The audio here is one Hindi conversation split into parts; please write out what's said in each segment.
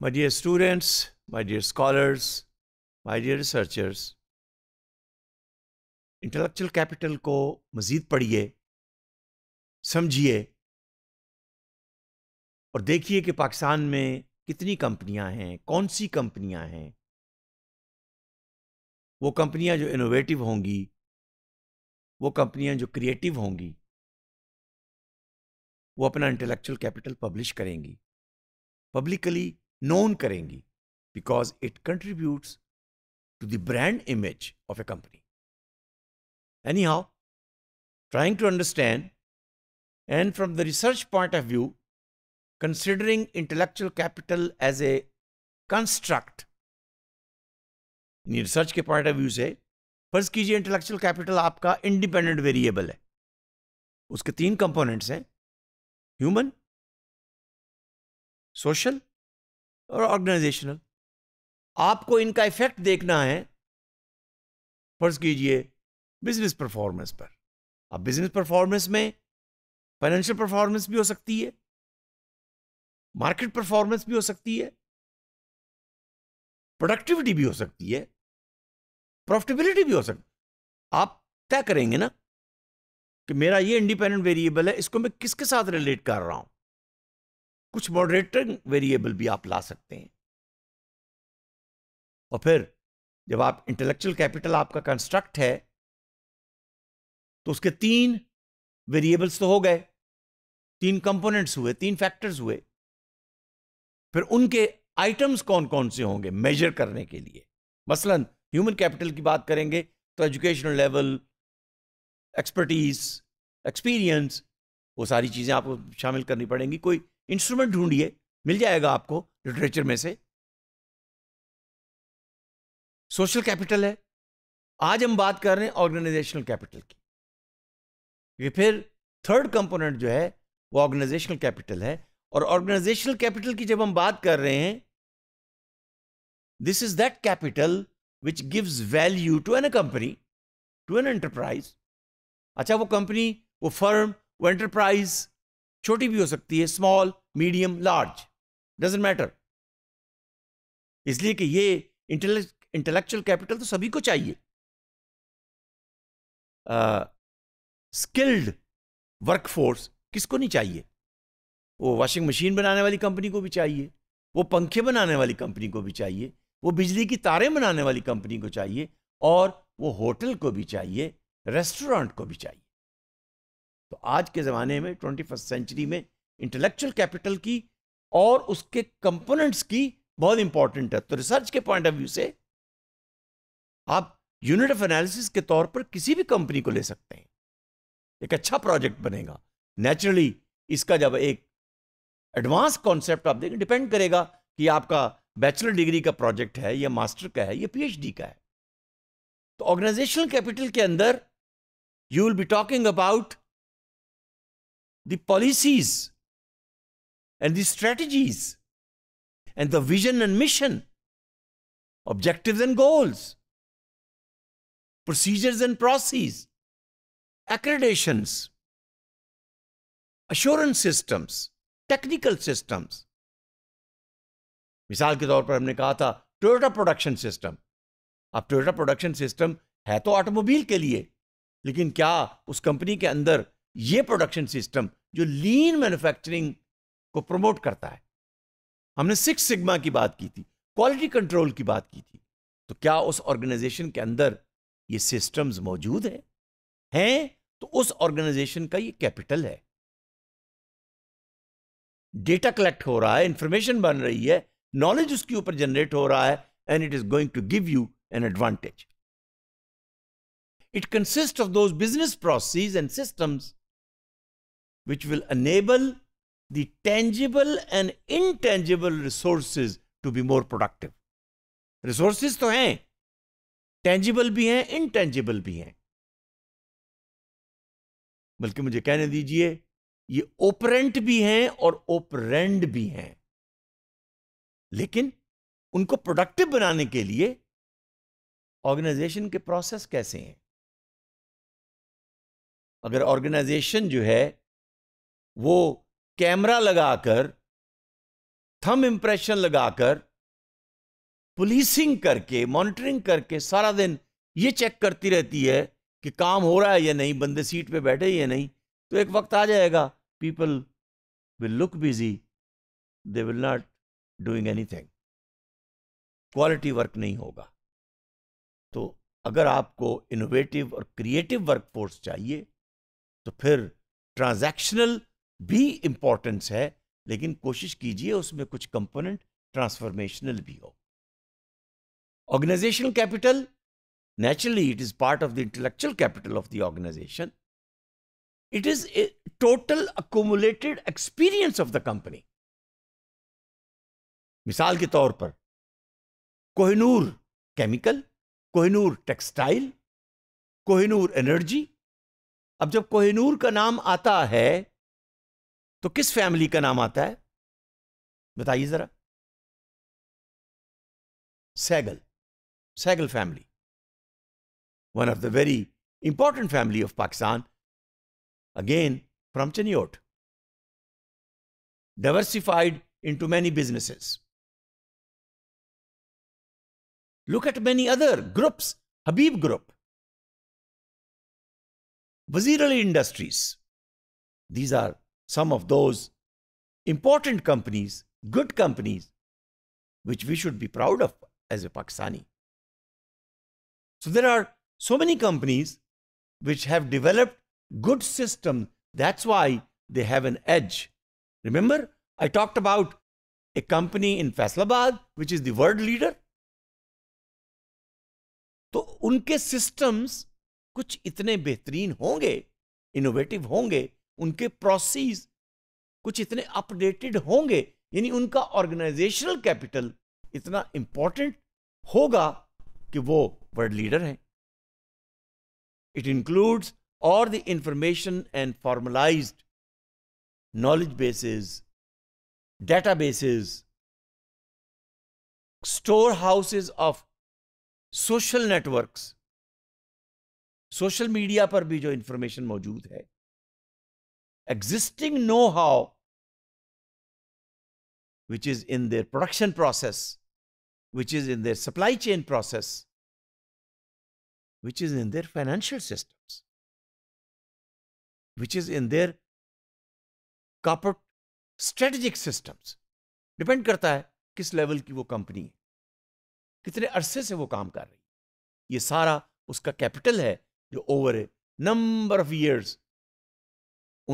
My dear students, my dear scholars, my dear researchers, intellectual capital को मज़ीद पढ़िए समझिए और देखिए कि पाकिस्तान में कितनी कंपनियां हैं कौन सी कंपनियां हैं वो कंपनियां जो इनोवेटिव होंगी वो कंपनियां जो क्रिएटिव होंगी वो अपना इंटेलेक्चुअल कैपिटल पब्लिश करेंगी पब्लिकली नोन करेंगी because it contributes to the brand image of a company anyhow trying to understand and from the research point of view considering intellectual capital as a construct research के पॉइंट ऑफ व्यू से फर्ज कीजिए इंटेलेक्चुअल कैपिटल आपका इंडिपेंडेंट वेरिएबल है उसके तीन कंपोनेंट्स हैं ह्यूमन सोशल और ऑर्गेनाइजेशनल आपको इनका इफेक्ट देखना है फर्ज कीजिए बिजनेस परफॉर्मेंस पर अब बिजनेस परफॉर्मेंस में फाइनेंशियल परफॉर्मेंस भी हो सकती है मार्केट परफॉर्मेंस भी हो सकती है प्रोडक्टिविटी भी हो सकती है प्रॉफिटेबिलिटी भी हो सकती है आप तय करेंगे ना कि मेरा ये इंडिपेंडेंट वेरिएबल है इसको मैं किसके साथ रिलेट कर रहा हूं कुछ मॉडरेटिंग वेरिएबल भी आप ला सकते हैं और फिर जब आप इंटेलेक्चुअल कैपिटल आपका कंस्ट्रक्ट है तो उसके तीन वेरिएबल्स तो हो गए तीन कंपोनेंट्स हुए तीन फैक्टर्स हुए फिर उनके आइटम्स कौन कौन से होंगे मेजर करने के लिए मसलन ह्यूमन कैपिटल की बात करेंगे तो एजुकेशनल लेवल एक्सपर्टीज एक्सपीरियंस वो सारी चीज़ें आपको शामिल करनी पड़ेंगी कोई इंस्ट्रूमेंट ढूंढिए मिल जाएगा आपको लिटरेचर में से सोशल कैपिटल है आज हम बात कर रहे हैं ऑर्गेनाइजेशनल कैपिटल की ये फिर थर्ड कंपोनेंट जो है वो ऑर्गेनाइजेशनल कैपिटल है और ऑर्गेनाइजेशनल कैपिटल की जब हम बात कर रहे हैं this is that capital which gives value to an company to an enterprise अच्छा वो कंपनी वो फर्म वो एंटरप्राइज छोटी भी हो सकती है small medium large doesn't matter इसलिए कि ये इंटेलेक्चुअल कैपिटल तो सभी को चाहिए स्किल्ड वर्कफोर्स किसको नहीं चाहिए वो वॉशिंग मशीन बनाने वाली कंपनी को भी चाहिए वो पंखे बनाने वाली कंपनी को भी चाहिए वो बिजली की तारें बनाने वाली कंपनी को चाहिए और वो होटल को भी चाहिए रेस्टोरेंट को भी चाहिए तो आज के ज़माने में ट्वेंटी फर्स्ट सेंचुरी में इंटेलेक्चुअल कैपिटल की और उसके कंपोनेंट्स की बहुत इंपॉर्टेंट है तो रिसर्च के पॉइंट ऑफ व्यू से आप यूनिट ऑफ एनालिसिस के तौर पर किसी भी कंपनी को ले सकते हैं एक अच्छा प्रोजेक्ट बनेगा नेचुरली इसका जब एक एडवांस कॉन्सेप्ट आप देखें डिपेंड करेगा कि आपका बैचलर डिग्री का प्रोजेक्ट है या मास्टर का है या पीएचडी का है तो ऑर्गेनाइजेशनल कैपिटल के अंदर you will be talking about the policies and the strategies and the vision and mission, objectives and goals, procedures and processes, accreditations, assurance systems, technical systems. मिसाल के तौर पर हमने कहा था टोयोटा प्रोडक्शन सिस्टम अब टोयोटा प्रोडक्शन सिस्टम है तो ऑटोमोबाइल के लिए लेकिन क्या उस कंपनी के अंदर ये प्रोडक्शन सिस्टम जो लीन मैन्युफैक्चरिंग को प्रमोट करता है हमने सिक्स सिग्मा की बात की थी क्वालिटी कंट्रोल की बात की थी तो क्या उस ऑर्गेनाइजेशन के अंदर ये सिस्टम्स मौजूद है हैं तो उस ऑर्गेनाइजेशन का ये कैपिटल है डेटा कलेक्ट हो रहा है इंफॉर्मेशन बन रही है नॉलेज उसके ऊपर जनरेट हो रहा है and it is going to give you an advantage it consist of those business process and systems which will enable the tangible and intangible resources to be more productive. Resources to hain. tangible bhi hain, intangible bhi hain. Balki mujhe kehne dijiye, ye operant bhi hain aur operand bhi hain. Lekin, unko productive banane ke liye, organization ke process kaise hain? Agar organization jo hai, वो कैमरा लगाकर थम इंप्रेशन लगाकर पुलिसिंग करके मॉनिटरिंग करके सारा दिन ये चेक करती रहती है कि काम हो रहा है या नहीं बंदे सीट पे बैठे या नहीं तो एक वक्त आ जाएगा people will look busy they will not doing anything quality work नहीं होगा तो अगर आपको इनोवेटिव और क्रिएटिव वर्कफोर्स चाहिए तो फिर ट्रांजैक्शनल भी इम्पोर्टेंस है लेकिन कोशिश कीजिए उसमें कुछ कंपोनेंट ट्रांसफॉर्मेशनल भी हो organizational capital naturally it is part of the intellectual capital of the organization it is a total accumulated experience of the company मिसाल के तौर पर Kohinoor chemical Kohinoor textile Kohinoor energy अब जब कोहिनूर का नाम आता है तो किस फैमिली का नाम आता है बताइए जरा Saigol Saigol family one of the very important family of Pakistan again from Chiniot diversified into many businesses look at many other groups Habib group Wazir Ali industries these are some of those important companies, good companies, which we should be proud of as a Pakistani. So there are so many companies which have developed good systems. That's why they have an edge. Remember, I talked about a company in Faisalabad, which is the world leader. So, उनके systems कुछ इतने बेहतरीन होंगे innovative होंगे उनके प्रोसेस कुछ इतने अपडेटेड होंगे यानी उनका ऑर्गेनाइजेशनल कैपिटल इतना इंपॉर्टेंट होगा कि वो वर्ल्ड लीडर हैं इट इंक्लूड्स और the information and formalize knowledge basis data basis storehouses of social networks social media पर भी जो इंफॉर्मेशन मौजूद है existing know how which is in their production process, which is in their supply chain process, which is in their financial systems, which is in their corporate strategic systems. Depend करता है किस लेवल की वो कंपनी है कितने अरसे से वो काम कर रही है ये सारा उसका कैपिटल है जो over a number of years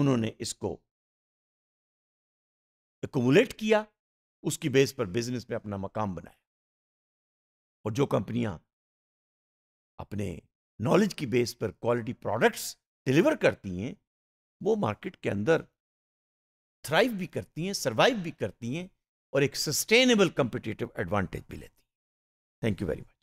उन्होंने इसको एकमुलेट किया उसकी बेस पर बिजनेस में अपना मकाम बनाया और जो कंपनियां अपने नॉलेज की बेस पर क्वालिटी प्रोडक्ट्स डिलीवर करती हैं वो मार्केट के अंदर थ्राइव भी करती हैं सर्वाइव भी करती हैं और एक सस्टेनेबल कंपिटेटिव एडवांटेज भी लेती हैं थैंक यू वेरी मच